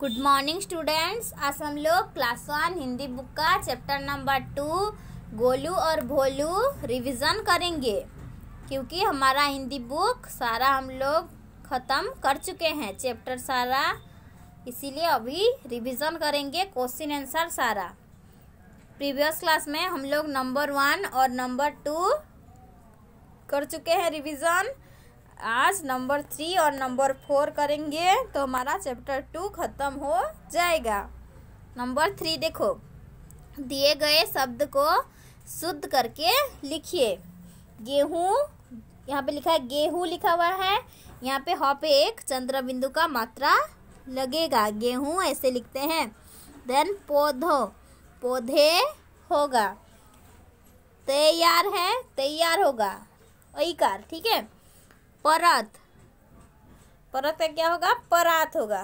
good morning students आज हम लोग क्लास वन हिंदी बुक का चैप्टर नंबर टू गोलू और भोलू रिवीजन करेंगे क्योंकि हमारा हिंदी बुक सारा हम लोग ख़त्म कर चुके हैं चैप्टर सारा इसीलिए अभी रिवीजन करेंगे क्वेश्चन आंसर सारा प्रीवियस क्लास में हम लोग नंबर वन और नंबर टू कर चुके हैं रिवीजन आज नंबर थ्री और नंबर फोर करेंगे तो हमारा चैप्टर टू खत्म हो जाएगा नंबर थ्री देखो दिए गए शब्द को शुद्ध करके लिखिए गेहूँ यहाँ पे लिखा है गेहूँ लिखा हुआ है यहाँ पे ह पे एक चंद्र बिंदु का मात्रा लगेगा गेहूँ ऐसे लिखते हैं देन पौधो पौधे होगा तैयार है तैयार होगा ओकार ठीक है परत परत का क्या होगा परात होगा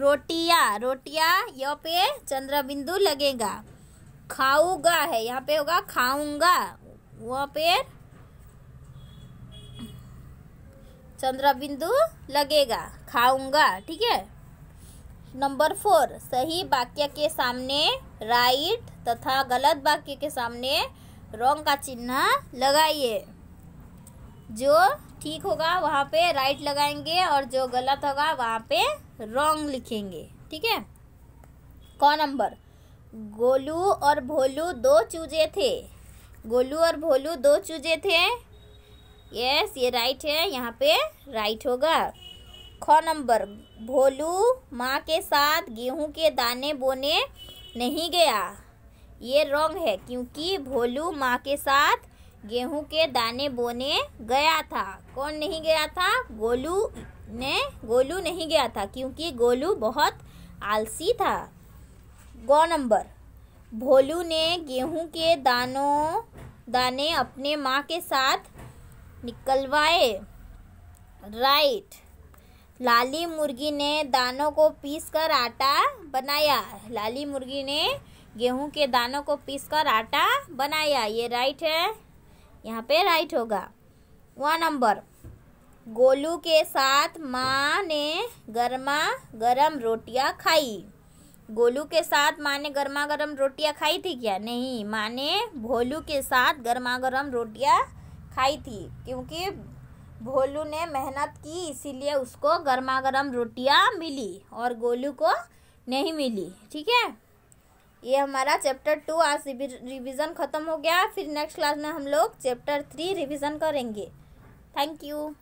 रोटिया रोटिया यहाँ पे चंद्र बिंदु लगेगा खाऊगा है यहाँ पे होगा खाऊंगा वहाँ पे चंद्र बिंदु लगेगा खाऊंगा ठीक है नंबर फोर सही वाक्य के सामने राइट तथा गलत वाक्य के सामने रोंग का चिन्ह लगाइए जो ठीक होगा वहाँ पे राइट लगाएंगे और जो गलत होगा वहाँ पे रॉन्ग लिखेंगे ठीक है कौन नंबर गोलू और भोलू दो चूजे थे गोलू और भोलू दो चूजे थे यस ये राइट है यहाँ पे राइट होगा ख नंबर भोलू माँ के साथ गेहूं के दाने बोने नहीं गया ये रॉन्ग है क्योंकि भोलू माँ के साथ गेहूं के दाने बोने गया था कौन नहीं गया था गोलू ने गोलू नहीं गया था क्योंकि गोलू बहुत आलसी था गौ नंबर भोलू ने गेहूं के दानों दाने अपने माँ के साथ निकलवाए राइट लाली मुर्गी ने दानों को पीसकर आटा बनाया लाली मुर्गी ने गेहूं के दानों को पीसकर आटा बनाया ये राइट है यहाँ पे राइट होगा वन नंबर गोलू के साथ माँ ने गर्मा गर्म रोटियाँ खाई गोलू के साथ माँ ने गर्मा गर्म रोटियाँ खाई थी क्या नहीं माँ ने भोलू के साथ गर्मा गर्म रोटियाँ खाई थी क्योंकि भोलू ने मेहनत की इसीलिए उसको गर्मा गर्म रोटियाँ मिली और गोलू को नहीं मिली ठीक है ये हमारा चैप्टर टू आज रिवीजन ख़त्म हो गया फिर नेक्स्ट क्लास में हम लोग चैप्टर थ्री रिवीजन करेंगे थैंक यू